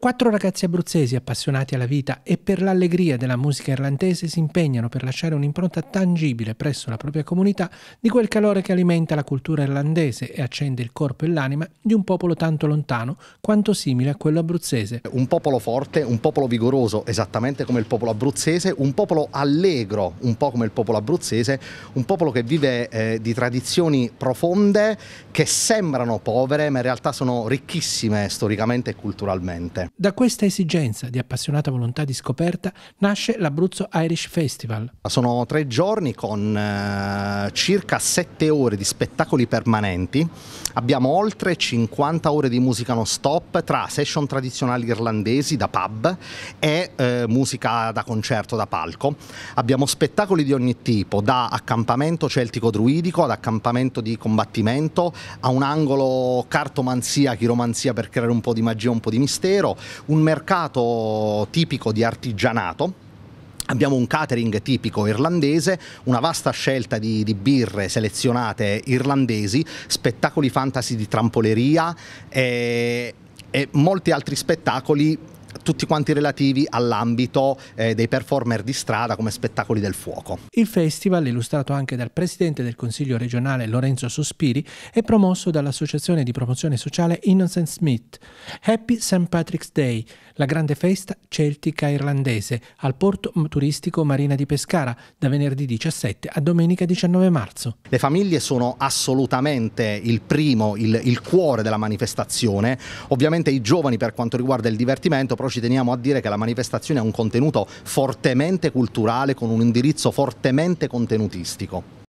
Quattro ragazzi abruzzesi appassionati alla vita e per l'allegria della musica irlandese si impegnano per lasciare un'impronta tangibile presso la propria comunità di quel calore che alimenta la cultura irlandese e accende il corpo e l'anima di un popolo tanto lontano quanto simile a quello abruzzese. Un popolo forte, un popolo vigoroso, esattamente come il popolo abruzzese, un popolo allegro, un po' come il popolo abruzzese, un popolo che vive eh, di tradizioni profonde che sembrano povere ma in realtà sono ricchissime storicamente e culturalmente. Da questa esigenza di appassionata volontà di scoperta nasce l'Abruzzo Irish Festival. Sono tre giorni con eh, circa sette ore di spettacoli permanenti, abbiamo oltre 50 ore di musica non stop tra session tradizionali irlandesi da pub e eh, musica da concerto da palco. Abbiamo spettacoli di ogni tipo, da accampamento celtico-druidico ad accampamento di combattimento a un angolo cartomanzia, chiromanzia per creare un po' di magia, un po' di mistero, un mercato tipico di artigianato Abbiamo un catering tipico irlandese, una vasta scelta di, di, birre selezionate irlandesi, spettacoli fantasy di trampoleria e, e molti altri spettacoli tutti quanti relativi all'ambito eh, dei performer di strada come spettacoli del fuoco. Il festival, illustrato anche dal presidente del Consiglio regionale Lorenzo Sospiri, è promosso dall'associazione di promozione sociale Innocent Smith. Happy St. Patrick's Day, la grande festa celtica irlandese al porto turistico Marina di Pescara da venerdì 17 a domenica 19 marzo. Le famiglie sono assolutamente il primo, il, il cuore della manifestazione. Ovviamente i giovani per quanto riguarda il divertimento però ci teniamo a dire che la manifestazione ha un contenuto fortemente culturale con un indirizzo fortemente contenutistico.